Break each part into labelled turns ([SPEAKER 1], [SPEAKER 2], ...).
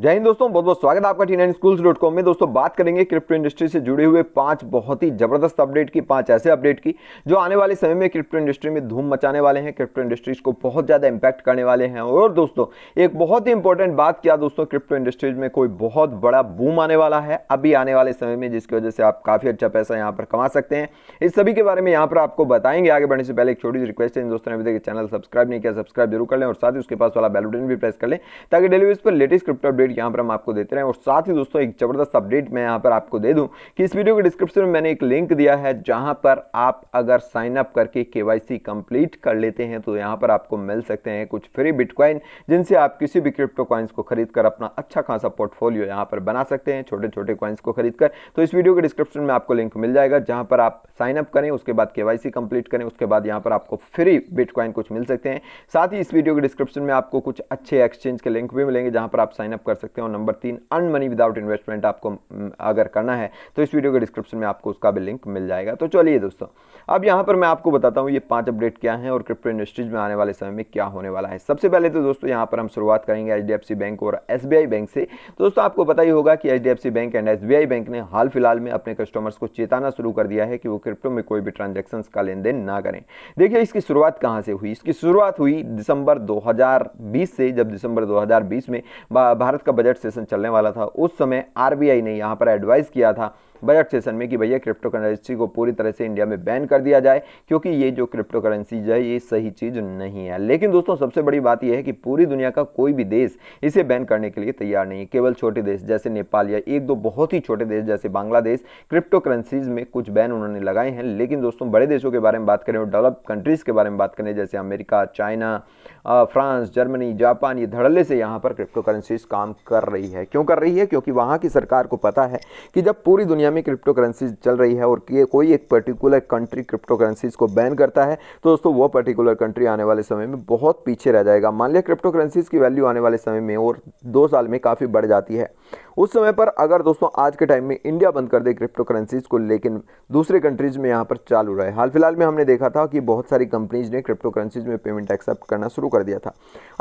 [SPEAKER 1] जय हिंद दोस्तों बहुत बहुत स्वागत है आपका T nine schools dot com में दोस्तों बात करेंगे क्रिप्टो इंडस्ट्री से जुड़े हुए पांच बहुत ही जबरदस्त अपडेट की पांच ऐसे अपडेट की जो आने वाले समय में क्रिप्टो इंडस्ट्री में धूम मचाने वाले हैं क्रिप्टो इंडस्ट्रीज को बहुत ज़्यादा इंपैक्ट करने वाले हैं और दोस्तों एक बहुत ही इंपॉर्टेंट बात क्या दोस्तों क्रिप्टो इंडस्ट्रीज में कोई बहुत बड़ा बूम आने वाला है अभी आने वाले समय में जिसकी वजह से आप काफ़ी अच्छा पैसा यहाँ पर कमा सकते हैं इस सभी के बारे में यहाँ पर आपको बताएंगे आगे बढ़ने से पहले एक छोटी सी रिक्वेस्ट है दोस्तों ने अभी देखिए चैनल सब्सक्राइब नहीं किया सब्सक्राइब जरूर कर लें और साथ ही उसके पास वाला बेलबटन भी प्रेस कर लें ताकि डेली पर लेटेस्ट क्रिप्टो अपडेट अपडेट यहाँ पर हम आपको देते रहे और साथ ही दोस्तों एक ज़बरदस्त अपडेट मैं यहाँ पर आपको दे दूँ कि इस वीडियो के डिस्क्रिप्शन में मैंने एक लिंक दिया है जहाँ पर आप अगर साइन अप करके के वाई कर लेते हैं तो यहाँ पर आपको मिल सकते हैं कुछ फ्री बिटकॉइन जिनसे आप किसी भी क्रिप्टो कॉइन्स को खरीद कर अपना अच्छा खासा पोर्टफोलियो यहाँ पर बना सकते हैं छोटे छोटे कॉइन्स को खरीद कर तो इस वीडियो के डिस्क्रिप्शन में आपको लिंक मिल जाएगा जहाँ पर आप साइन अप करें उसके बाद के कंप्लीट करें उसके बाद यहाँ पर आपको फ्री बिटकॉइन कुछ मिल सकते हैं साथ ही इस वीडियो के डिस्क्रिप्शन में आपको कुछ अच्छे एक्सचेंज के लिंक भी मिलेंगे जहाँ पर आप साइन अप कर सकते हैं और नंबर तीन अर्न मनी विदाउट इन्वेस्टमेंट आपको अगर करना है तो इस वीडियो के डिस्क्रिप्शन में आपको उसका भी लिंक मिल जाएगा तो चलिए दोस्तों अब यहाँ पर मैं आपको बताता हूँ ये पाँच अपडेट क्या है और क्रिप्टो इंडस्ट्रीज में आने वाले समय में क्या होने वाला है सबसे पहले तो दोस्तों यहाँ पर हम शुरुआत करेंगे एच बैंक और एस बैंक से दोस्तों आपको पता ही होगा कि H bank and S bank ने हाल फिलहाल में अपने कस्टमर्स को चेताना शुरू कर दिया है कि वो क्रिप्टो में कोई भी ट्रांजेक्शन का लेन देन ना करें देखिए इसकी शुरुआत कहाँ से हुई इसकी शुरुआत हुई दिसंबर 2020 से जब दिसंबर 2020 में भारत का बजट सेशन चलने वाला था उस समय आरबीआई ने यहाँ पर एडवाइस किया था बजट सेशन में कि भैया क्रिप्टो करेंसी को पूरी तरह से इंडिया में बैन कर दिया जाए क्योंकि ये जो क्रिप्टो करेंसी है ये सही चीज़ नहीं है लेकिन दोस्तों सबसे बड़ी बात यह है कि पूरी दुनिया का कोई भी देश इसे बैन करने के लिए तैयार नहीं है केवल छोटे देश जैसे नेपाल या एक दो बहुत ही छोटे देश जैसे बांग्लादेश क्रिप्टो करेंसीज में कुछ बैन उन्होंने लगाए हैं लेकिन दोस्तों बड़े देशों के बारे में बात करें और डेवलप कंट्रीज़ के बारे में बात करें जैसे America China France Germany Japan ये धड़ल्ले से यहाँ पर क्रिप्टो करेंसीज काम काम कर रही है क्यों कर रही है क्योंकि वहाँ की सरकार को पता है कि जब पूरी दुनिया में क्रिप्टो करेंसी चल रही है और कोई एक पर्टिकुलर कंट्री क्रिप्टो करेंसीज को बैन करता है तो दोस्तों वो पर्टिकुलर कंट्री आने वाले समय में बहुत पीछे रह जाएगा मान लिया क्रिप्टो करेंसीज की वैल्यू आने वाले समय में और दो साल में काफ़ी बढ़ जाती है उस समय पर अगर दोस्तों आज के टाइम में इंडिया बंद कर दे क्रिप्टो करेंसीज को लेकिन दूसरे कंट्रीज़ में यहाँ पर चालू रहे हाल फिलहाल में हमने देखा था कि बहुत सारी कंपनीज ने क्रिप्टो करेंसीज में पेमेंट एक्सेप्ट करना शुरू कर दिया था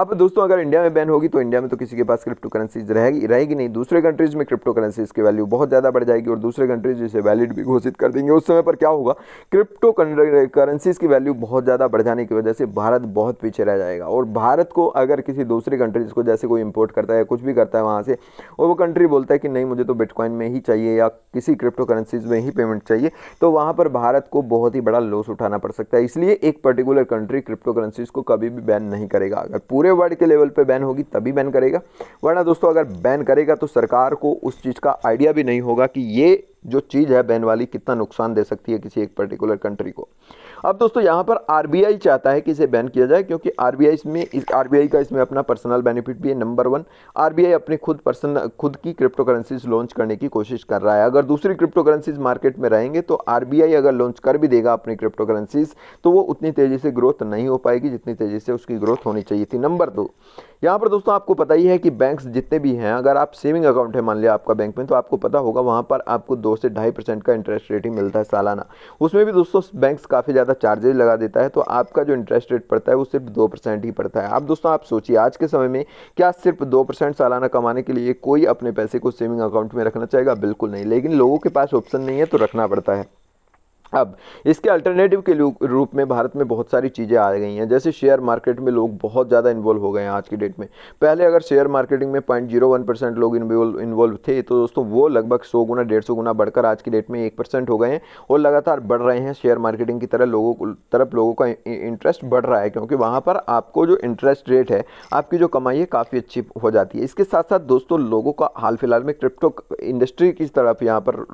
[SPEAKER 1] अब दोस्तों अगर इंडिया में बैन होगी तो इंडिया में तो किसी के पास क्रिप्टो करेंसीज रहेगी रहेगी नहीं दूसरे कंट्रीज़ में क्रिप्टो करेंसीज की वैल्यू बहुत ज़्यादा बढ़ जाएगी और दूसरे कंट्रीज इसे वैलिड भी घोषित कर देंगे उस समय पर क्या होगा क्रिप्टो करेंसीज की वैल्यू बहुत ज़्यादा बढ़ जाने की वजह से भारत बहुत पीछे रह जाएगा और भारत को अगर किसी दूसरे कंट्रीज़ को जैसे कोई इम्पोर्ट करता है कुछ भी करता है वहाँ से और वो कंट्री भी बोलता है कि नहीं मुझे तो बिटकॉइन में ही चाहिए या किसी क्रिप्टो करेंसीज में ही पेमेंट चाहिए तो वहाँ पर भारत को बहुत ही बड़ा लॉस उठाना पड़ सकता है इसलिए एक पर्टिकुलर कंट्री क्रिप्टो करेंसीज को कभी भी बैन नहीं करेगा अगर पूरे वर्ल्ड के लेवल पर बैन होगी तभी बैन करेगा वरना दोस्तों अगर बैन करेगा तो सरकार को उस चीज़ का आइडिया भी नहीं होगा कि ये जो चीज़ है बैन वाली कितना नुकसान दे सकती है किसी एक पर्टिकुलर कंट्री को अब दोस्तों यहाँ पर आर चाहता है कि इसे बैन किया जाए क्योंकि आर इसमें इस आर का इसमें अपना पर्सनल बेनिफिट भी है नंबर वन आर अपने खुद पर्सनल खुद की क्रिप्टो करेंसीज लॉन्च करने की कोशिश कर रहा है अगर दूसरी क्रिप्टो करेंसीज मार्केट में रहेंगे तो आर अगर लॉन्च कर भी देगा अपनी क्रिप्टो करेंसीज तो वो उतनी तेज़ी से ग्रोथ नहीं हो पाएगी जितनी तेज़ी से उसकी ग्रोथ होनी चाहिए थी नंबर दो यहाँ पर दोस्तों आपको पता ही है कि बैंक्स जितने भी हैं अगर आप सेविंग अकाउंट है मान लिया आपका बैंक में तो आपको पता होगा वहाँ पर आपको दो से ढाई परसेंट का इंटरेस्ट रेट ही मिलता है सालाना उसमें भी दोस्तों बैंक्स काफ़ी ज़्यादा चार्जेज लगा देता है तो आपका जो इंटरेस्ट रेट पड़ता है वो सिर्फ दो परसेंट ही पड़ता है आप दोस्तों आप सोचिए आज के समय में क्या सिर्फ दो परसेंट सालाना कमाने के लिए कोई अपने पैसे को सेविंग अकाउंट में रखना चाहेगा बिल्कुल नहीं लेकिन लोगों के पास ऑप्शन नहीं है तो रखना पड़ता है अब इसके अल्टरनेटिव के रूप में भारत में बहुत सारी चीज़ें आ गई हैं जैसे शेयर मार्केट में लोग बहुत ज़्यादा इन्वॉल्व हो गए हैं आज की डेट में पहले अगर शेयर मार्केटिंग में पॉइंट जीरो वन परसेंट लोग इन्वॉल्व थे तो दोस्तों वो लगभग सौ गुना डेढ़ सौ गुना बढ़कर आज की डेट में एक परसेंट हो गए हैं और लगातार बढ़ रहे हैं शेयर मार्केटिंग की तरह लोगों को तरफ लोगों का इंटरेस्ट बढ़ रहा है क्योंकि वहाँ पर आपको जो इंटरेस्ट रेट है आपकी जो कमाई है काफ़ी अच्छी हो जाती है इसके साथ साथ दोस्तों लोगों का हाल फिलहाल में क्रिप्टो इंडस्ट्री की तरफ यहाँ पर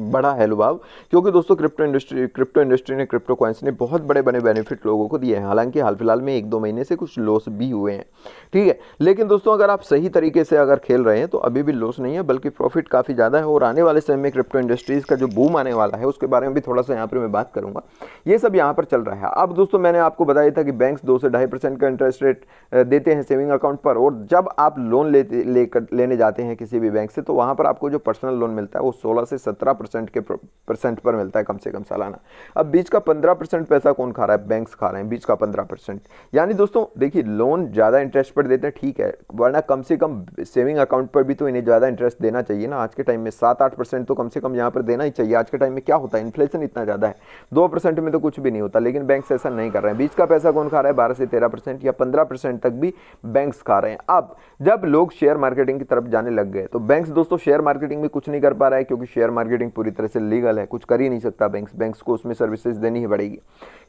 [SPEAKER 1] बढ़ा है लुभाव क्योंकि दोस्तों crypto industry industry crypto industry ने क्रिप्टो कॉइन्स ने बहुत बड़े बड़े बेनिफिट लोगों को दिए हैं हालांकि हाल फिलहाल में एक दो महीने से कुछ लॉस भी हुए हैं ठीक है लेकिन दोस्तों अगर आप सही तरीके से अगर खेल रहे हैं तो अभी भी लॉस नहीं है बल्कि प्रॉफिट काफ़ी ज़्यादा है और आने वाले समय में क्रिप्टो इंडस्ट्रीज़ का जो बूम आने वाला है उसके बारे में भी थोड़ा सा यहाँ पर मैं बात करूँगा ये सब यहाँ पर चल रहा है अब दोस्तों मैंने आपको बताया था कि बैंक दो से ढाई परसेंट का इंटरेस्ट रेट देते हैं सेविंग अकाउंट पर और जब आप लोन लेते लेकर लेने जाते हैं किसी भी बैंक से तो वहाँ पर आपको जो पर्सनल लोन मिलता है वो सोलह से सत्रह परसेंट के परसेंट पर मिलता है कम से कम सालाना अब बीच का पंद्रह परसेंट पैसा कौन खा रहा है बैंक्स खा रहे हैं बीच का पंद्रह परसेंट यानी दोस्तों देखिए लोन ज़्यादा इंटरेस्ट पर देते हैं ठीक है वरना कम से कम सेविंग अकाउंट पर भी तो इन्हें ज़्यादा इंटरेस्ट देना चाहिए ना आज के टाइम में सात आठ परसेंट तो कम से कम यहाँ पर देना ही चाहिए आज के टाइम में क्या होता है इन्फ्लेशन इतना ज़्यादा है दो में तो कुछ भी नहीं होता लेकिन बैंक ऐसा नहीं कर रहे हैं बीच का पैसा कौन खा रहा है बारह से तेरह या पंद्रह तक भी बैंक्स खा रहे हैं अब जब लोग शेयर मार्केटिंग की तरफ जाने लग गए तो बैंक्स दोस्तों शेयर मार्केटिंग में कुछ नहीं कर पा रहा है क्योंकि शेयर मार्केटिंग पूरी तरह से लीगल है कुछ कर ही नहीं सकता बैंक्स बैंक्स को उसमें सर्विसेज देनी ही पड़ेगी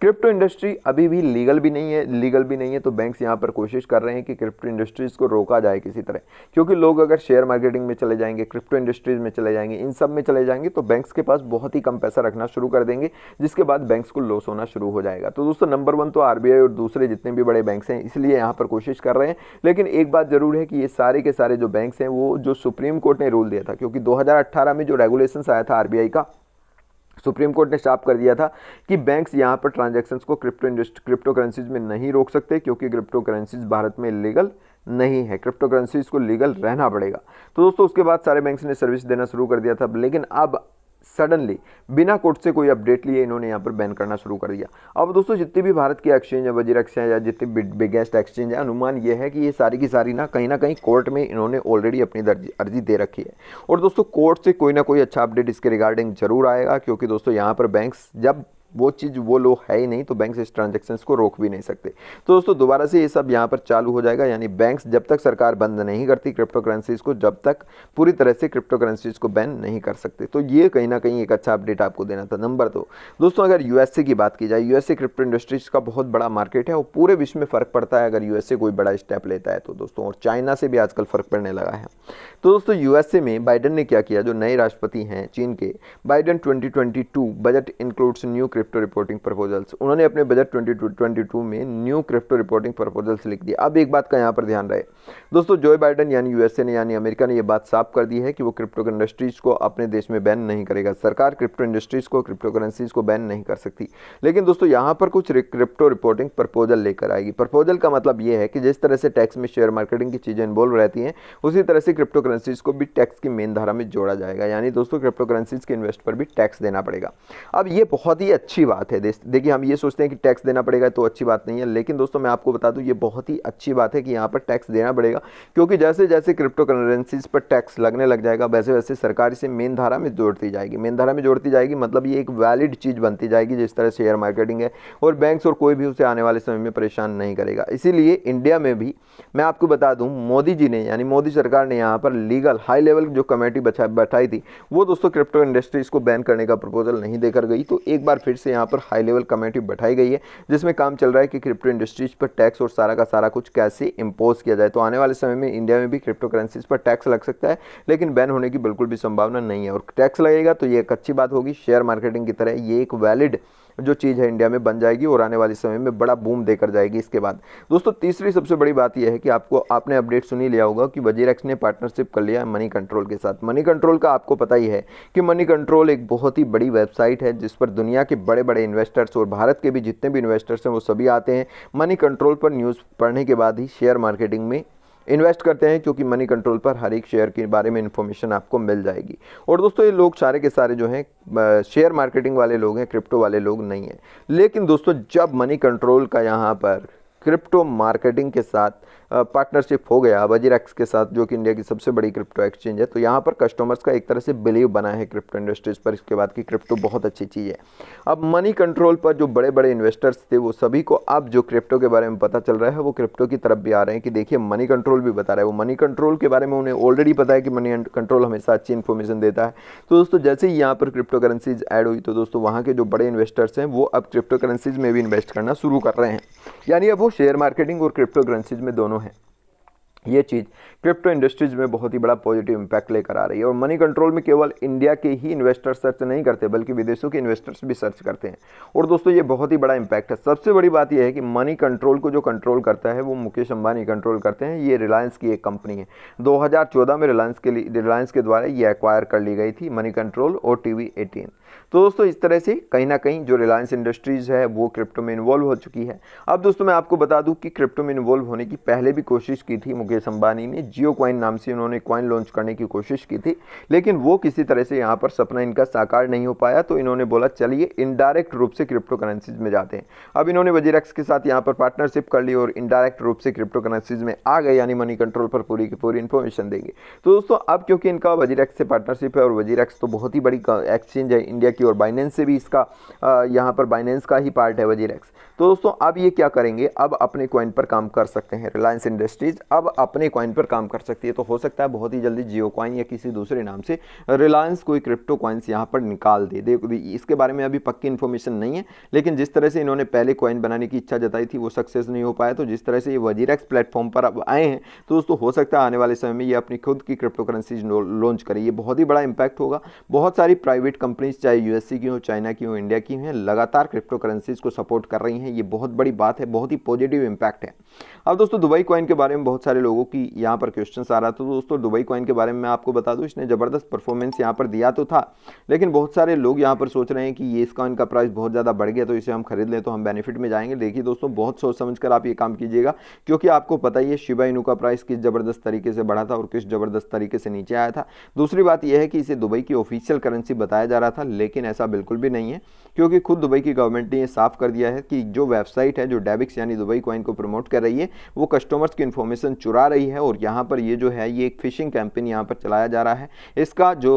[SPEAKER 1] क्रिप्टो इंडस्ट्री अभी भी लीगल भी नहीं है लीगल भी नहीं है तो बैंक्स यहाँ पर कोशिश कर रहे हैं कि क्रिप्टो इंडस्ट्रीज़ को रोका जाए किसी तरह क्योंकि लोग अगर शेयर मार्केटिंग में चले जाएंगे क्रिप्टो इंडस्ट्रीज़ में चले जाएंगे इन सब में चले जाएंगे तो बैंक्स के पास बहुत ही कम पैसा रखना शुरू कर देंगे जिसके बाद बैंक्स को लॉस होना शुरू हो जाएगा तो दोस्तों नंबर वन तो आर और दूसरे जितने भी बड़े बैंक्स हैं इसलिए यहाँ पर कोशिश कर रहे हैं लेकिन एक बात ज़रूर है कि ये सारे के सारे जो बैंक्स हैं वो जो सुप्रीम कोर्ट ने रूल दिया था क्योंकि दो में जो रेगुलेशन आया था आर का सुप्रीम कोर्ट ने साफ कर दिया था कि बैंक्स यहाँ पर ट्रांजेक्शन को क्रिप्टो इंडस्ट्री क्रिप्टो करेंसीज में नहीं रोक सकते क्योंकि क्रिप्टो करेंसीज भारत में लीगल नहीं है क्रिप्टो करेंसीज को लीगल रहना पड़ेगा तो दोस्तों उसके बाद सारे बैंक्स ने सर्विस देना शुरू कर दिया था लेकिन अब सडनली बिना कोर्ट से कोई अपडेट लिए इन्होंने यहाँ पर बैन करना शुरू कर दिया अब दोस्तों जितने भी भारत के एक्सचेंज है वजीर एक्सचेंज या जितने बिगेस्ट एक्सचेंज है अनुमान ये है कि ये सारी की सारी ना कहीं ना कहीं कोर्ट में इन्होंने ऑलरेडी अपनी अर्जी दे रखी है और दोस्तों कोर्ट से कोई ना कोई अच्छा अपडेट इसके रिगार्डिंग जरूर आएगा क्योंकि दोस्तों यहाँ पर बैंक जब वो चीज़ वो लोग है ही नहीं तो बैंक इस ट्रांजेक्शन को रोक भी नहीं सकते तो दोस्तों दोबारा से ये सब यहाँ पर चालू हो जाएगा यानी बैंक जब तक सरकार बंद नहीं करती क्रिप्टो करेंसीज को जब तक पूरी तरह से क्रिप्टो करेंसीज को बैन नहीं कर सकते तो ये कहीं ना कहीं एक अच्छा अपडेट आपको देना था नंबर दो दोस्तों अगर यूएसए की बात की जाए यूएसए क्रिप्टो इंडस्ट्रीज का बहुत बड़ा मार्केट है और पूरे विश्व में फ़र्क पड़ता है अगर यूएसए कोई बड़ा स्टेप लेता है तो दोस्तों और चाइना से भी आजकल फ़र्क पड़ने लगा है तो दोस्तों यूएसए में बाइडन ने क्या किया जो नए राष्ट्रपति हैं चीन के Biden twenty budget includes new crypto crypto reporting proposals उन्होंने अपने बजट 2022 में न्यू क्रिप्टो रिपोर्टिंग प्रपोजल्स लिख दिया अब एक बात का यहाँ पर ध्यान रहे दोस्तों जो बाइडन यानी यूएसए ने यानी अमेरिका ने यह बात साफ कर दी है कि वो क्रिप्टो इंडस्ट्रीज़ को अपने देश में बैन नहीं करेगा सरकार क्रिप्टो इंडस्ट्रीज़ को क्रिप्टो करेंसीज़ को बैन नहीं कर सकती लेकिन दोस्तों यहाँ पर कुछ क्रिप्टो रिपोर्टिंग प्रपोजल लेकर आएगी प्रपोजल का मतलब ये है कि जिस तरह से टैक्स में शेयर मार्केटिंग की चीज़ें इन्वॉल्व रहती हैं उसी तरह से क्रिप्टो करेंसीज़ को भी टैक्स की मेन धारा में जोड़ा जाएगा यानी दोस्तों क्रिप्टो करेंसीज़ के इन्वेस्ट पर भी टैक्स देना पड़ेगा अब ये बहुत ही अच्छी बात है देखिए हम ये सोचते हैं कि टैक्स देना पड़ेगा तो अच्छी बात नहीं है लेकिन दोस्तों मैं आपको बता दूं ये बहुत ही अच्छी बात है कि यहाँ पर टैक्स देना पड़ेगा क्योंकि जैसे जैसे क्रिप्टो करेंसीज पर टैक्स लगने लग जाएगा वैसे वैसे सरकार इसे मेन धारा में जोड़ती जाएगी मेन धारा में जोड़ती जाएगी मतलब ये एक वैलिड चीज़ बनती जाएगी जिस तरह शेयर मार्केटिंग है और बैंक्स और कोई भी उसे आने वाले समय में परेशान नहीं करेगा इसीलिए इंडिया में भी मैं आपको बता दूँ मोदी जी ने यानी मोदी सरकार ने यहाँ पर लीगल हाई लेवल जो कमेटी बैठाई थी वो दोस्तों क्रिप्टो इंडस्ट्रीज़ को बैन करने का प्रपोजल नहीं देकर गई तो एक बार फिर से यहाँ पर हाई लेवल कमेटी बैठाई गई है जिसमें काम चल रहा है कि क्रिप्टो इंडस्ट्रीज पर टैक्स और सारा का सारा कुछ कैसे इम्पोज किया जाए तो आने वाले समय में इंडिया में भी क्रिप्टो करेंसीज पर टैक्स लग सकता है लेकिन बैन होने की बिल्कुल भी संभावना नहीं है और टैक्स लगेगा तो ये एक अच्छी बात होगी शेयर मार्केटिंग की तरह ये एक वैलिड जो चीज़ है इंडिया में बन जाएगी और आने वाले समय में बड़ा बूम देकर जाएगी इसके बाद दोस्तों तीसरी सबसे बड़ी बात यह है कि आपको आपने अपडेट सुन ही लिया होगा कि वजीरक्स ने पार्टनरशिप कर लिया है मनी कंट्रोल के साथ मनी कंट्रोल का आपको पता ही है कि मनी कंट्रोल एक बहुत ही बड़ी वेबसाइट है जिस पर दुनिया के बड़े बड़े इन्वेस्टर्स और भारत के भी जितने भी इन्वेस्टर्स हैं वो सभी आते हैं मनी कंट्रोल पर न्यूज़ पढ़ने के बाद ही शेयर मार्केटिंग में इन्वेस्ट करते हैं क्योंकि मनी कंट्रोल पर हर एक शेयर के बारे में इन्फॉर्मेशन आपको मिल जाएगी और दोस्तों ये लोग सारे के सारे जो हैं शेयर मार्केटिंग वाले लोग हैं क्रिप्टो वाले लोग नहीं हैं लेकिन दोस्तों जब मनी कंट्रोल का यहाँ पर क्रिप्टो मार्केटिंग के साथ पार्टनरशिप हो गया वजीरेक्स के साथ जो कि इंडिया की सबसे बड़ी क्रिप्टो एक्सचेंज है तो यहाँ पर कस्टमर्स का एक तरह से बिलीव बना है क्रिप्टो इंडस्ट्रीज़ पर इसके बाद कि क्रिप्टो बहुत अच्छी चीज़ है अब मनी कंट्रोल पर जो बड़े बड़े इन्वेस्टर्स थे वो सभी को अब जो क्रिप्टो के बारे में पता चल रहा है वो क्रिप्टो की तरफ भी आ रहे हैं कि देखिए मनी कंट्रोल भी बता रहा है वो मनी कंट्रोल के बारे में उन्हें ऑलरेडी पता है कि मनी कंट्रोल हमेशा अच्छी इन्फॉर्मेशन देता है तो दोस्तों जैसे ही यहाँ पर क्रिप्टो करेंसीज ऐड हुई तो दोस्तों वहाँ के जो बड़े इन्वेस्टर्स हैं वो अब क्रिप्टो करेंसीज में भी इन्वेस्ट करना शुरू कर रहे हैं यानी अब वो शेयर मार्केटिंग और क्रिप्टो करेंसीज में दोनों है ये चीज़ क्रिप्टो इंडस्ट्रीज में बहुत ही बड़ा पॉजिटिव इंपैक्ट लेकर आ रही है और मनी कंट्रोल में केवल इंडिया के ही इन्वेस्टर सर्च नहीं करते बल्कि विदेशों के इन्वेस्टर्स भी सर्च करते हैं और दोस्तों ये बहुत ही बड़ा इम्पैक्ट है सबसे बड़ी बात यह है कि मनी कंट्रोल को जो कंट्रोल करता है वो मुकेश अंबानी कंट्रोल करते हैं ये रिलायंस की एक कंपनी है दो में रिलायंस के लिए रिलायंस के द्वारा ये एक्वायर कर ली गई थी मनी कंट्रोल और टी वी तो दोस्तों इस तरह से कहीं ना कहीं जो रिलायंस इंडस्ट्रीज़ है वो क्रिप्टो में इन्वॉल्व हो चुकी है अब दोस्तों मैं आपको बता दूँ कि क्रिप्टो में इन्वॉल्व होने की पहले भी कोशिश की थी मुकेश अंबानी ने जियो कॉइन नाम से उन्होंने कॉइन लॉन्च करने की कोशिश की थी लेकिन वो किसी तरह से यहाँ पर सपना इनका साकार नहीं हो पाया तो इन्होंने बोला चलिए इनडायरेक्ट रूप से क्रिप्टो करेंसीज में जाते हैं अब इन्होंने वजीरक्स के साथ यहाँ पर पार्टनरशिप कर ली और इनडायरेक्ट रूप से क्रिप्टो करेंसीज में आ गए यानी मनी कंट्रोल पर पूरी की पूरी इन्फॉर्मेशन देंगे तो दोस्तों अब क्योंकि इनका वजीरक्स से पार्टनरशिप है और वजीरक्स तो बहुत ही बड़ी एक्सचेंज है इंडिया की और बाइनेंस से भी इसका यहाँ पर बाइनेंस का ही पार्ट है वजीरक्स तो दोस्तों अब ये क्या करेंगे अब अपने क्वाइन पर काम कर सकते हैं रिलायंस इंडस्ट्रीज अब अपने क्वाइन पर काम काम कर सकती है तो हो सकता है बहुत ही जल्दी जियो कॉइन या किसी दूसरे नाम से रिलायंस कोई क्रिप्टो कॉइन्स यहाँ पर निकाल दे देखो इसके बारे में अभी पक्की इन्फॉर्मेशन नहीं है लेकिन जिस तरह से इन्होंने पहले कॉइन बनाने की इच्छा जताई थी वो सक्सेस नहीं हो पाया तो जिस तरह से ये वजीरेक्स प्लेटफॉर्म पर अब आए हैं तो दोस्तों हो सकता है आने वाले समय में ये अपनी खुद की क्रिप्टो करेंसीज लॉन्च करें ये बहुत ही बड़ा इंपैक्ट होगा बहुत सारी प्राइवेट कंपनीज चाहे यूएससी की हो चाइना की हो इंडिया की हो लगातार क्रिप्टो करेंसीज को सपोर्ट कर रही हैं ये बहुत बड़ी बात है बहुत ही पॉजिटिव इंपैक्ट है अब दोस्तों दुबई कॉइन के बारे में बहुत सारे लोगों की यहाँ पर पर क्वेश्चन आ रहा था तो दोस्तों दुबई कॉइन के बारे में मैं आपको बता दूँ इसने ज़बरदस्त परफॉर्मेंस यहाँ पर दिया तो था लेकिन बहुत सारे लोग यहाँ पर सोच रहे हैं कि ये इस कॉइन का प्राइस बहुत ज़्यादा बढ़ गया तो इसे हम खरीद लें तो हम बेनिफिट में जाएंगे देखिए दोस्तों बहुत सोच समझ आप ये काम कीजिएगा क्योंकि आपको पता ही है शिवा इनू का प्राइस किस ज़बरदस्त तरीके से बढ़ा था और किस ज़बरदस्त तरीके से नीचे आया था दूसरी बात यह है कि इसे दुबई की ऑफिशियल करेंसी बताया जा रहा था लेकिन ऐसा बिल्कुल भी नहीं है क्योंकि खुद दुबई की गवर्नमेंट ने यह साफ कर दिया है कि जो वेबसाइट है जो डेबिक्स यानी दुबई कॉइन को प्रमोट कर रही है वो कस्टमर्स की इन्फॉर्मेशन चुरा रही है और यहाँ यहाँ पर ये जो है ये एक फ़िशिंग कैंपेन यहाँ पर चलाया जा रहा है इसका जो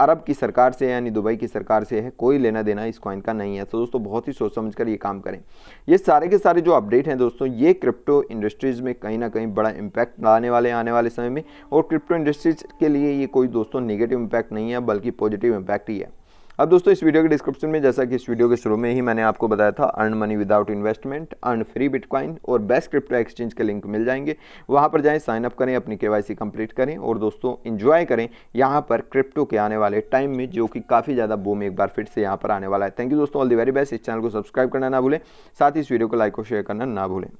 [SPEAKER 1] अरब की सरकार से यानी दुबई की सरकार से है कोई लेना देना इस कॉइन का नहीं है तो दोस्तों बहुत ही सोच समझ कर ये काम करें ये सारे के सारे जो अपडेट हैं दोस्तों ये क्रिप्टो इंडस्ट्रीज़ में कहीं ना कहीं बड़ा इम्पैक्ट लाने वाले आने वाले समय में और क्रिप्टो इंडस्ट्रीज़ के लिए ये कोई दोस्तों नेगेटिव इम्पैक्ट नहीं है बल्कि पॉजिटिव इम्पैक्ट ही है अब दोस्तों इस वीडियो के डिस्क्रिप्शन में जैसा कि इस वीडियो के शुरू में ही मैंने आपको बताया था earn money without investment earn free bitcoin और बेस्ट क्रिप्टो एक्सचेंज के लिंक मिल जाएंगे वहाँ पर जाएं साइन अप करें अपनी केवाईसी कंप्लीट करें और दोस्तों इन्जॉय करें यहाँ पर क्रिप्टो के आने वाले टाइम में जो कि काफ़ी ज़्यादा बूम एक बार फिर से यहाँ पर आने वाला है थैंक यू दोस्तों ऑल दी वेरी बेस्ट इस चैनल को सब्सक्राइब करना ना भूलें साथ ही इस वीडियो को लाइक और शेयर करना ना भूलें